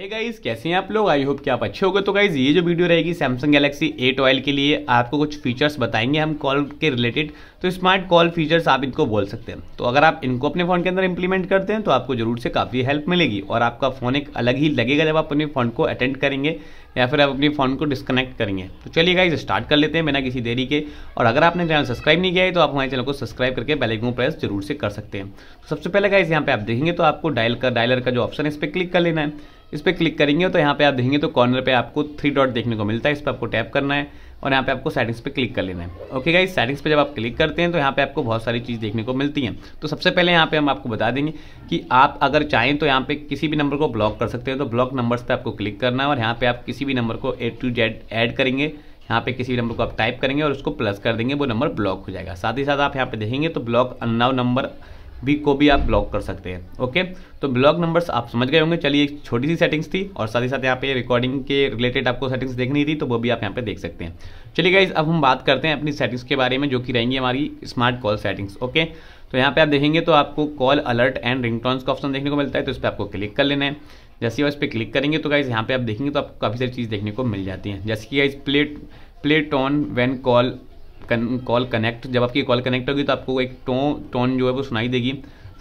हे hey guys कैसे हैं आप लोग आई होप कि आप अच्छे होगे तो गाइज़ ये जो वीडियो रहेगी सैमसंग गैलेक्सी ए ट्वेल्व के लिए आपको कुछ फीचर्स बताएंगे हम कॉल के रिलेटेड तो स्मार्ट कॉल फीचर्स आप इनको बोल सकते हैं तो अगर आप इनको अपने फ़ोन के अंदर इंप्लीमेंट करते हैं तो आपको जरूर से काफ़ी हेल्प मिलेगी और आपका फ़ोन एक अलग ही लगेगा जब आप अपने फ़ोन को अटेंड करेंगे या फिर आप अपने फ़ोन को डिस्कनेक्ट करेंगे तो चलिए गाइज स्टार्ट कर लेते हैं बिना किसी देरी के और अगर आपने चैनल सब्सक्राइब नहीं किया है तो आप हमारे चैनल को सब्सक्राइब करके बेल आइकन प्रेस जरूर से कर सकते हैं तो सबसे पहले गाइज यहाँ पर आप देखेंगे तो आपको डायल का डायलर का जो ऑप्शन है इस पर क्लिक कर लेना है इस पर क्लिक करेंगे तो यहाँ पे आप देखेंगे तो कॉर्नर पे आपको थ्री डॉट देखने को मिलता है इस पर आपको टैप करना है और यहाँ पे आपको सेटिंग्स पे क्लिक कर लेना है ओके गाइस सेटिंग्स पे जब आप क्लिक करते हैं तो यहाँ पे आपको बहुत सारी चीज़ देखने को मिलती हैं तो सबसे पहले यहाँ पे हम आपको बता देंगे कि आप अगर चाहें तो यहाँ पे किसी भी नंबर को ब्लॉक कर सकते हैं तो ब्लॉक नंबर्स पे आपको क्लिक करना है और यहाँ पे आप किसी भी नंबर को ए टू जेड ऐड करेंगे यहाँ पे किसी भी नंबर को आप टाइप करेंगे और उसको प्लस कर देंगे वो नंबर ब्लॉक हो जाएगा साथ ही साथ आप यहाँ पे देखेंगे तो ब्लॉक अननाव नंबर भी को भी आप ब्लॉक कर सकते हैं ओके तो ब्लॉक नंबर्स आप समझ गए होंगे चलिए एक छोटी सी सेटिंग्स थी और साथ ही साथ यहाँ पे रिकॉर्डिंग के रिलेटेड आपको सेटिंग्स देखनी थी तो वो भी आप यहाँ पे देख सकते हैं चलिए गाइज अब हम बात करते हैं अपनी सेटिंग्स के बारे में जो कि रहेंगी हमारी स्मार्ट कॉल सेटिंग्स ओके तो यहाँ पे आप देखेंगे तो आपको कॉल अलर्ट एंड रिंग का ऑप्शन देखने को मिलता है तो इस पर आपको क्लिक कर लेना है जैसे ही इस पर क्लिक करेंगे तो गाइज यहाँ पे आप देखेंगे तो आपको काफ़ी सारी चीज़ देखने को मिल जाती है जैसे कि guys plate plate on when call call connect जब आपकी कॉल कनेक्ट होगी तो आपको एक टोन टोन जो है वो सुनाई देगी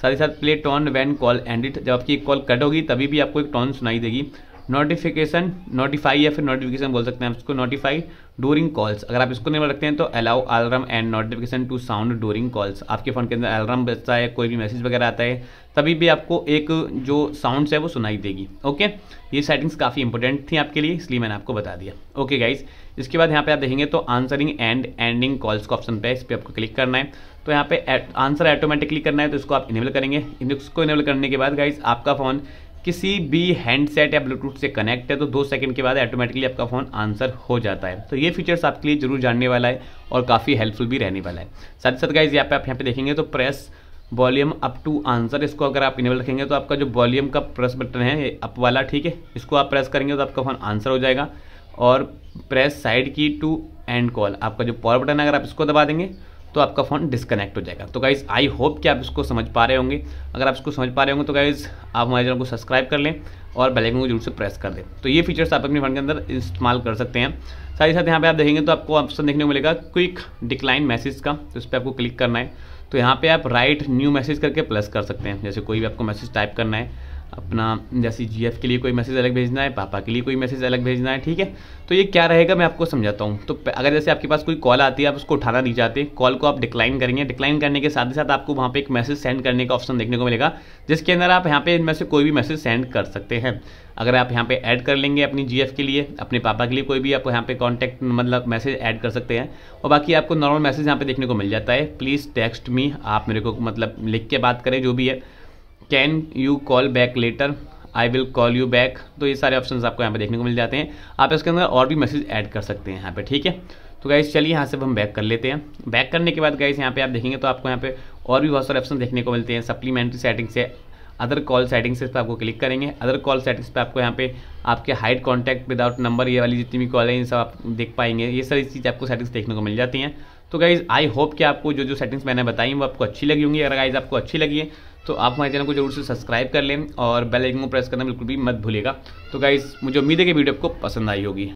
साथ ही साथ play tone when call and it जब आपकी कॉल कट होगी तभी भी आपको एक टोन सुनाई देगी नोटिफिकेशन नोटिफाई या फिर नोटिफिकेशन बोल सकते हैं इसको नोटिफाई डूरिंग कॉल्स अगर आप इसको नहीं रखते हैं तो allow alarm and notification to sound during calls आपके फ़ोन के अंदर अलार्म बजता है कोई भी मैसेज वगैरह आता है तभी भी आपको एक जो साउंड्स है वो सुनाई देगी ओके ये सेटिंग्स काफ़ी इंपॉर्टेंट थी आपके लिए इसलिए मैंने आपको बता दिया ओके गाइज इसके बाद यहाँ पे आप देखेंगे तो आंसरिंग एंड एंडिंग कॉल्स का ऑप्शन पे इस पर आपको क्लिक करना है तो यहाँ पे आंसर ऑटोमेटिकली करना है तो इसको आप इनेबल करेंगे इसको इनेबल करने के बाद गाइज आपका फ़ोन किसी भी हैंडसेट या ब्लूटूथ से कनेक्ट है तो दो सेकंड के बाद ऑटोमेटिकली आपका फ़ोन आंसर हो जाता है तो ये फीचर्स आपके लिए जरूर जानने वाला है और काफ़ी हेल्पफुल भी रहने वाला है साथ ही साथ गाइज यहाँ पे आप यहाँ पे देखेंगे तो press volume up to answer इसको अगर आप इनेबल रखेंगे तो आपका जो वॉल्यूम का प्रेस बटन है अप वाला ठीक है इसको आप प्रेस करेंगे तो आपका फ़ोन आंसर हो जाएगा और press side key to end call आपका जो पॉवर बटन है अगर आप इसको दबा देंगे तो आपका फ़ोन डिस्कनेक्ट हो जाएगा तो गाइज़ आई होप कि आप इसको समझ पा रहे होंगे अगर आप इसको समझ पा रहे होंगे तो गाइज़ आप हमारे चैनल को सब्सक्राइब कर लें और बेल आइकन को जरूर से प्रेस कर दें तो ये फीचर्स आप अपने फ़ोन के अंदर इस्तेमाल कर सकते हैं साथ ही साथ यहाँ पर आप देखेंगे तो आपको ऑप्शन देखने को मिलेगा क्विक डिक्लाइन मैसेज का तो इस पर आपको क्लिक करना है तो यहाँ पर आप राइट न्यू मैसेज करके प्लस कर सकते हैं जैसे कोई भी आपको मैसेज टाइप करना है अपना जैसे जी के लिए कोई मैसेज अलग भेजना है पापा के लिए कोई मैसेज अलग भेजना है ठीक है तो ये क्या रहेगा मैं आपको समझाता हूँ तो अगर जैसे आपके पास कोई कॉल आती है आप उसको उठाना नहीं चाहते कॉल को आप डिक्लाइन करेंगे डिक्लाइन करने के साथ ही साथ आपको वहाँ पे एक मैसेज सेंड करने का ऑप्शन देखने को मिलेगा जिसके अंदर आप यहाँ पे इनमें से कोई भी मैसेज सेंड कर सकते हैं अगर आप यहाँ पे ऐड कर लेंगे अपनी जी के लिए अपने पापा के लिए कोई भी आप यहाँ पे कॉन्टैक्ट मतलब मैसेज ऐड कर सकते हैं और बाकी आपको नॉर्मल मैसेज यहाँ पे देखने को मिल जाता है प्लीज़ टेक्स्ट मी आप मेरे को मतलब लिख के बात करें जो भी है can you call back later I will call you back तो ये सारे ऑप्शन आपको यहाँ पर देखने को मिल जाते हैं आप इसके अंदर और भी मैसेज ऐड कर सकते हैं यहाँ पर ठीक है तो गाइज चलिए यहाँ से हम बैक कर लेते हैं बैक करने के बाद गाइज यहाँ पे आप देखेंगे तो आपको यहाँ पे और भी बहुत सारे ऑप्शन देखने को मिलते हैं सप्लीमेंट्री सेटिंग्स है अदर कॉल सेटिंग्स पर आपको क्लिक करेंगे अदर कॉल सेटिंग्स पर आपको यहाँ पे आपके हाइड कॉन्टैक्ट विदाउट नंबर ये वाली जितनी भी कॉल है इन सब आप देख पाएंगे ये सारी चीज़ आपको सेटिंग्स देखने को मिल जाती हैं तो गाइज़ आई होप कि आपको जो जो सेटिंग्स मैंने बताई वो आपको अच्छी लगी होंगी अगर गाइज़ आपको अच्छी लगी है तो आप हमारे चैनल को जरूर से सब्सक्राइब कर लें और बेल आइकन को प्रेस करना बिल्कुल भी मत भूलिएगा तो गाइज़ मुझे उम्मीद है कि वीडियो आपको पसंद आई होगी